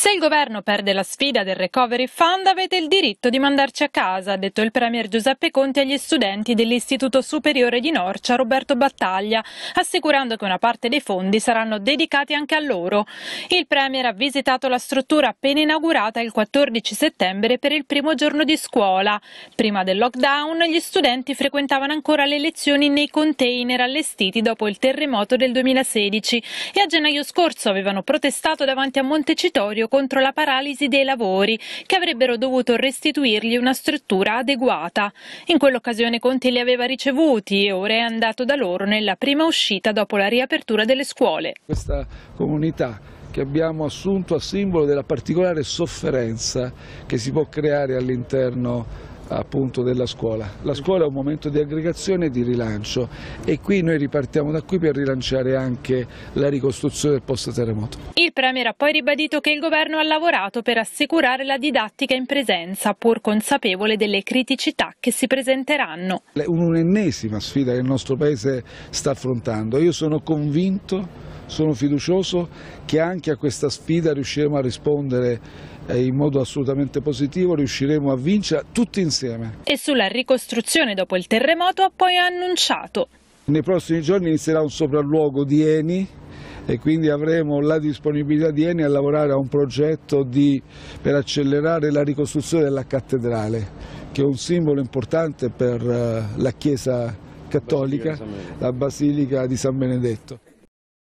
Se il governo perde la sfida del Recovery Fund avete il diritto di mandarci a casa, ha detto il Premier Giuseppe Conte agli studenti dell'Istituto Superiore di Norcia Roberto Battaglia, assicurando che una parte dei fondi saranno dedicati anche a loro. Il Premier ha visitato la struttura appena inaugurata il 14 settembre per il primo giorno di scuola. Prima del lockdown gli studenti frequentavano ancora le lezioni nei container allestiti dopo il terremoto del 2016 e a gennaio scorso avevano protestato davanti a Montecitorio contro la paralisi dei lavori che avrebbero dovuto restituirgli una struttura adeguata. In quell'occasione Conte li aveva ricevuti e ora è andato da loro nella prima uscita dopo la riapertura delle scuole. Questa comunità che abbiamo assunto a simbolo della particolare sofferenza che si può creare all'interno appunto della scuola. La scuola è un momento di aggregazione e di rilancio e qui noi ripartiamo da qui per rilanciare anche la ricostruzione del post terremoto. Il Premier ha poi ribadito che il governo ha lavorato per assicurare la didattica in presenza pur consapevole delle criticità che si presenteranno. È Un'ennesima sfida che il nostro Paese sta affrontando. Io sono convinto sono fiducioso che anche a questa sfida riusciremo a rispondere eh, in modo assolutamente positivo, riusciremo a vincere tutti insieme. E sulla ricostruzione dopo il terremoto ha poi annunciato. Nei prossimi giorni inizierà un sopralluogo di Eni e quindi avremo la disponibilità di Eni a lavorare a un progetto di, per accelerare la ricostruzione della cattedrale, che è un simbolo importante per eh, la Chiesa cattolica, la Basilica di San Benedetto.